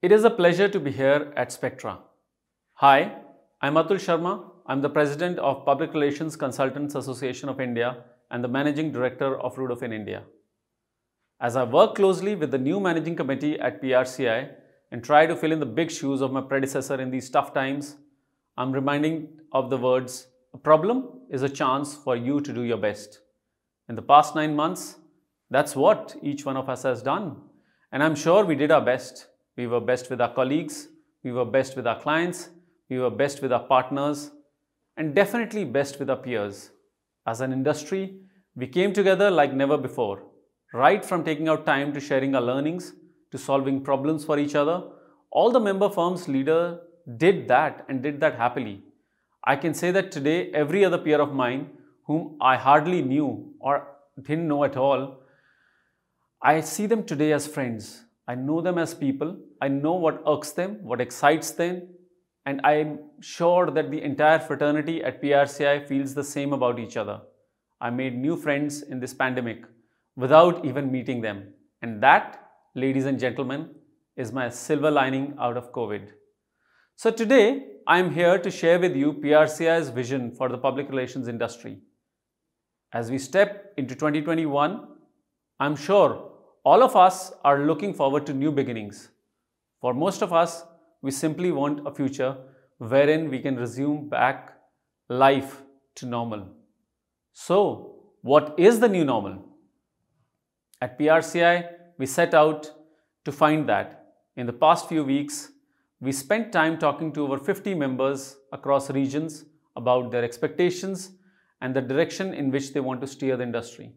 It is a pleasure to be here at Spectra. Hi, I'm Atul Sharma. I'm the President of Public Relations Consultants Association of India and the Managing Director of in India. As I work closely with the new Managing Committee at PRCI and try to fill in the big shoes of my predecessor in these tough times, I'm reminding of the words, a problem is a chance for you to do your best. In the past nine months, that's what each one of us has done. And I'm sure we did our best. We were best with our colleagues, we were best with our clients, we were best with our partners, and definitely best with our peers. As an industry, we came together like never before, right from taking out time to sharing our learnings, to solving problems for each other. All the member firms' leader did that and did that happily. I can say that today, every other peer of mine whom I hardly knew or didn't know at all, I see them today as friends. I know them as people. I know what irks them, what excites them, and I'm sure that the entire fraternity at PRCI feels the same about each other. I made new friends in this pandemic without even meeting them. And that, ladies and gentlemen, is my silver lining out of COVID. So today, I am here to share with you PRCI's vision for the public relations industry. As we step into 2021, I'm sure all of us are looking forward to new beginnings. For most of us, we simply want a future wherein we can resume back life to normal. So, what is the new normal? At PRCI, we set out to find that. In the past few weeks, we spent time talking to over 50 members across regions about their expectations and the direction in which they want to steer the industry.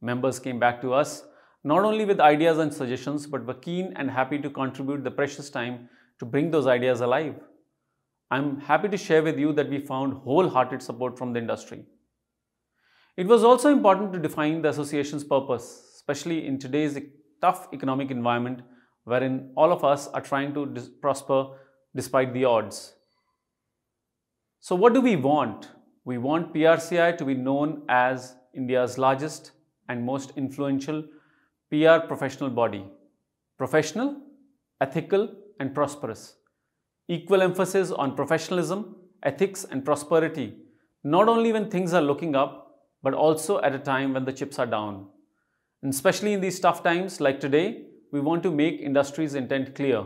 Members came back to us not only with ideas and suggestions, but were keen and happy to contribute the precious time to bring those ideas alive. I'm happy to share with you that we found wholehearted support from the industry. It was also important to define the association's purpose, especially in today's tough economic environment wherein all of us are trying to dis prosper despite the odds. So what do we want? We want PRCI to be known as India's largest and most influential PR professional body. Professional, ethical and prosperous. Equal emphasis on professionalism, ethics and prosperity, not only when things are looking up, but also at a time when the chips are down. And especially in these tough times like today, we want to make industry's intent clear.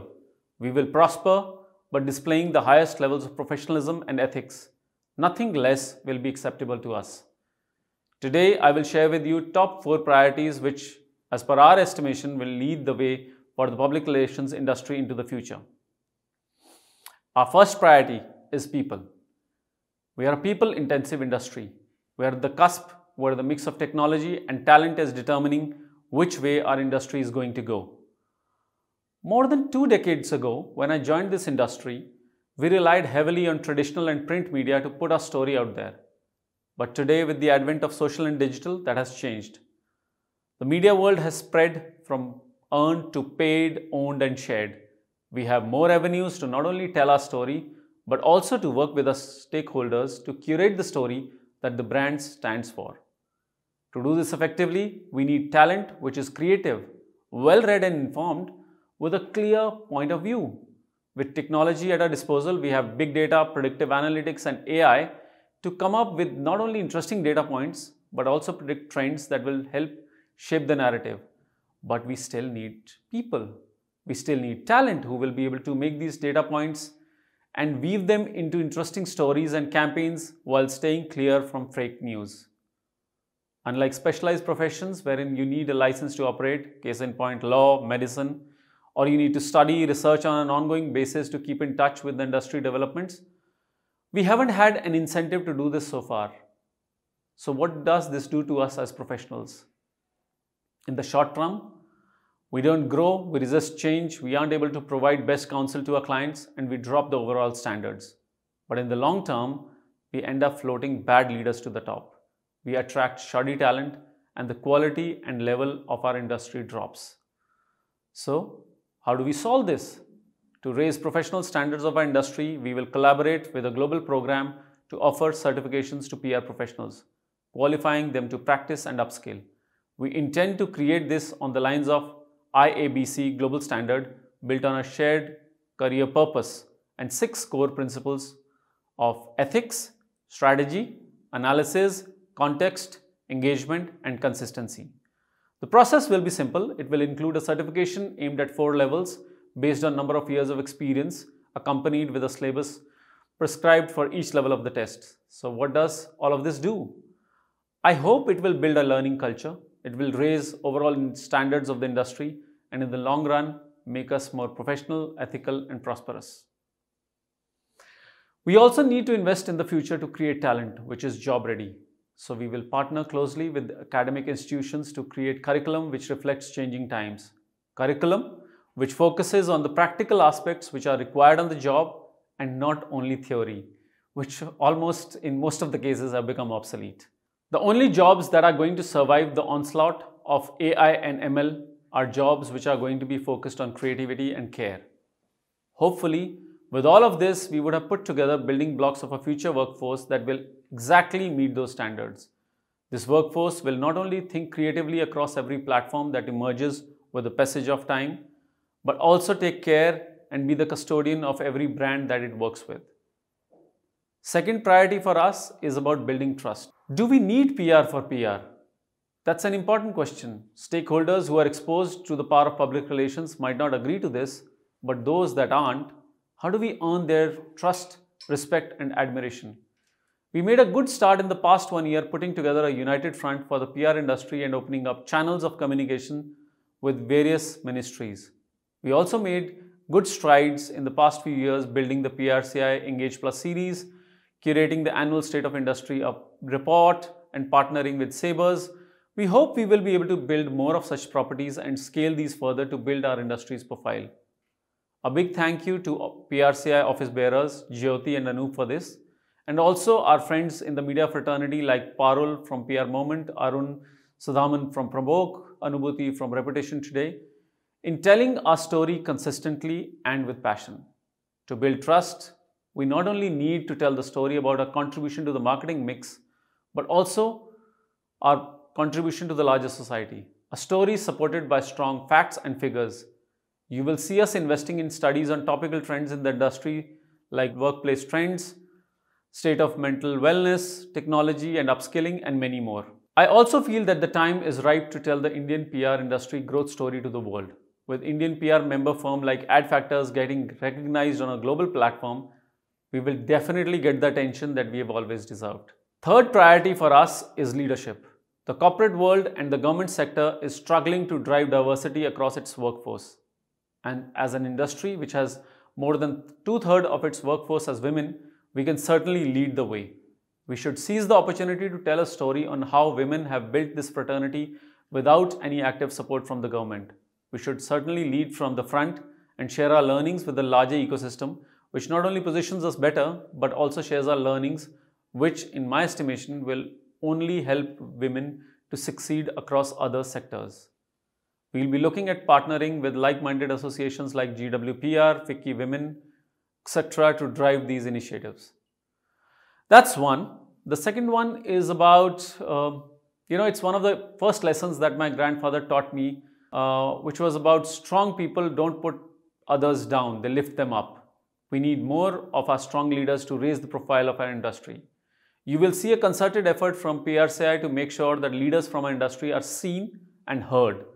We will prosper, but displaying the highest levels of professionalism and ethics. Nothing less will be acceptable to us. Today, I will share with you top four priorities which as per our estimation, will lead the way for the public relations industry into the future. Our first priority is people. We are a people-intensive industry. We are the cusp where the mix of technology and talent is determining which way our industry is going to go. More than two decades ago, when I joined this industry, we relied heavily on traditional and print media to put our story out there. But today, with the advent of social and digital, that has changed. The media world has spread from earned to paid, owned and shared. We have more avenues to not only tell our story, but also to work with our stakeholders to curate the story that the brand stands for. To do this effectively, we need talent which is creative, well-read and informed with a clear point of view. With technology at our disposal, we have big data, predictive analytics and AI to come up with not only interesting data points, but also predict trends that will help shape the narrative. But we still need people. We still need talent who will be able to make these data points and weave them into interesting stories and campaigns while staying clear from fake news. Unlike specialized professions wherein you need a license to operate, case in point law, medicine, or you need to study research on an ongoing basis to keep in touch with the industry developments, we haven't had an incentive to do this so far. So what does this do to us as professionals? In the short term, we don't grow, we resist change, we aren't able to provide best counsel to our clients, and we drop the overall standards. But in the long term, we end up floating bad leaders to the top. We attract shoddy talent, and the quality and level of our industry drops. So, how do we solve this? To raise professional standards of our industry, we will collaborate with a global program to offer certifications to PR professionals, qualifying them to practice and upskill. We intend to create this on the lines of IABC global standard built on a shared career purpose and six core principles of ethics, strategy, analysis, context, engagement and consistency. The process will be simple. It will include a certification aimed at four levels based on number of years of experience accompanied with a syllabus prescribed for each level of the test. So what does all of this do? I hope it will build a learning culture it will raise overall standards of the industry and in the long run, make us more professional, ethical and prosperous. We also need to invest in the future to create talent, which is job ready. So we will partner closely with academic institutions to create curriculum which reflects changing times. Curriculum which focuses on the practical aspects which are required on the job and not only theory, which almost in most of the cases have become obsolete. The only jobs that are going to survive the onslaught of AI and ML are jobs which are going to be focused on creativity and care. Hopefully, with all of this, we would have put together building blocks of a future workforce that will exactly meet those standards. This workforce will not only think creatively across every platform that emerges with the passage of time, but also take care and be the custodian of every brand that it works with. Second priority for us is about building trust. Do we need PR for PR? That's an important question. Stakeholders who are exposed to the power of public relations might not agree to this, but those that aren't, how do we earn their trust, respect, and admiration? We made a good start in the past one year putting together a united front for the PR industry and opening up channels of communication with various ministries. We also made good strides in the past few years building the PRCI Engage Plus series curating the annual state of industry report and partnering with Sabres. We hope we will be able to build more of such properties and scale these further to build our industry's profile. A big thank you to PRCI office bearers, Jyoti and Anoop for this. And also our friends in the media fraternity like Parul from PR Moment, Arun Sudhaman from Provoke, Anubhuti from Reputation Today, in telling our story consistently and with passion. To build trust, we not only need to tell the story about our contribution to the marketing mix, but also our contribution to the larger society. A story supported by strong facts and figures. You will see us investing in studies on topical trends in the industry like workplace trends, state of mental wellness, technology and upskilling and many more. I also feel that the time is ripe to tell the Indian PR industry growth story to the world. With Indian PR member firm like Ad Factors getting recognized on a global platform, we will definitely get the attention that we have always deserved. Third priority for us is leadership. The corporate world and the government sector is struggling to drive diversity across its workforce. And as an industry which has more than two-thirds of its workforce as women, we can certainly lead the way. We should seize the opportunity to tell a story on how women have built this fraternity without any active support from the government. We should certainly lead from the front and share our learnings with the larger ecosystem which not only positions us better, but also shares our learnings, which in my estimation will only help women to succeed across other sectors. We'll be looking at partnering with like-minded associations like GWPR, FICCI Women, etc. to drive these initiatives. That's one. The second one is about, uh, you know, it's one of the first lessons that my grandfather taught me, uh, which was about strong people don't put others down, they lift them up. We need more of our strong leaders to raise the profile of our industry. You will see a concerted effort from PRCI to make sure that leaders from our industry are seen and heard.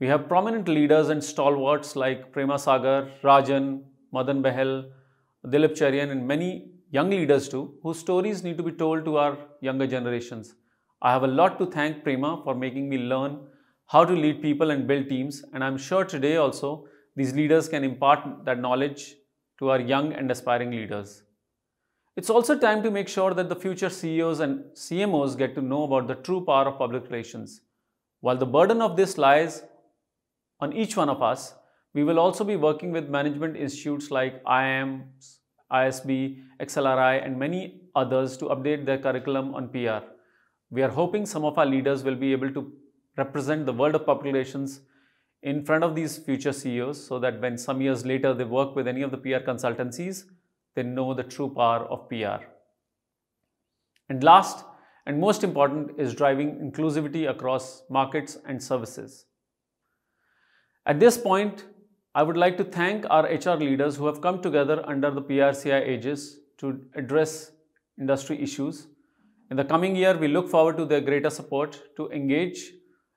We have prominent leaders and stalwarts like Prema Sagar, Rajan, Madan Behel, Dilip Charyan and many young leaders too, whose stories need to be told to our younger generations. I have a lot to thank Prema for making me learn how to lead people and build teams and I'm sure today also these leaders can impart that knowledge to our young and aspiring leaders. It's also time to make sure that the future CEOs and CMOs get to know about the true power of public relations. While the burden of this lies on each one of us, we will also be working with management institutes like IIMs, ISB, XLRI and many others to update their curriculum on PR. We are hoping some of our leaders will be able to represent the world of public relations in front of these future CEOs so that when some years later they work with any of the PR consultancies, they know the true power of PR. And last and most important is driving inclusivity across markets and services. At this point, I would like to thank our HR leaders who have come together under the PRCI aegis to address industry issues. In the coming year, we look forward to their greater support to engage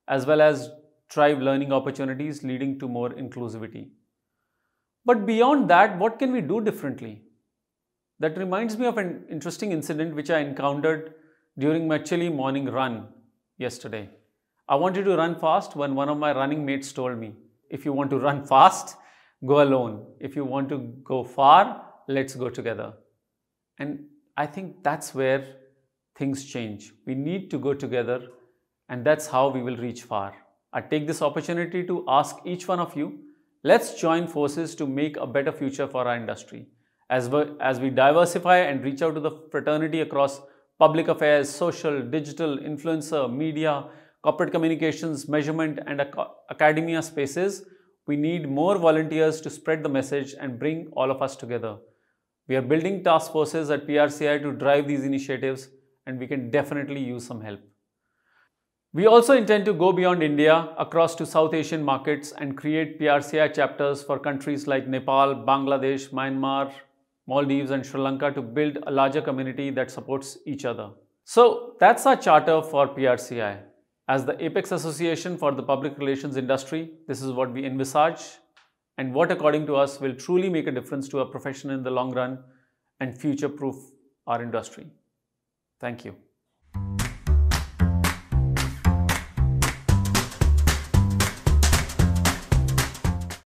as well as drive learning opportunities leading to more inclusivity. But beyond that, what can we do differently? That reminds me of an interesting incident which I encountered during my chilly morning run yesterday. I wanted to run fast when one of my running mates told me, if you want to run fast, go alone. If you want to go far, let's go together. And I think that's where things change. We need to go together, and that's how we will reach far. I take this opportunity to ask each one of you, let's join forces to make a better future for our industry. As we, as we diversify and reach out to the fraternity across public affairs, social, digital, influencer, media, corporate communications, measurement and ac academia spaces, we need more volunteers to spread the message and bring all of us together. We are building task forces at PRCI to drive these initiatives and we can definitely use some help. We also intend to go beyond India across to South Asian markets and create PRCI chapters for countries like Nepal, Bangladesh, Myanmar, Maldives and Sri Lanka to build a larger community that supports each other. So that's our charter for PRCI. As the apex association for the public relations industry, this is what we envisage and what according to us will truly make a difference to our profession in the long run and future-proof our industry. Thank you.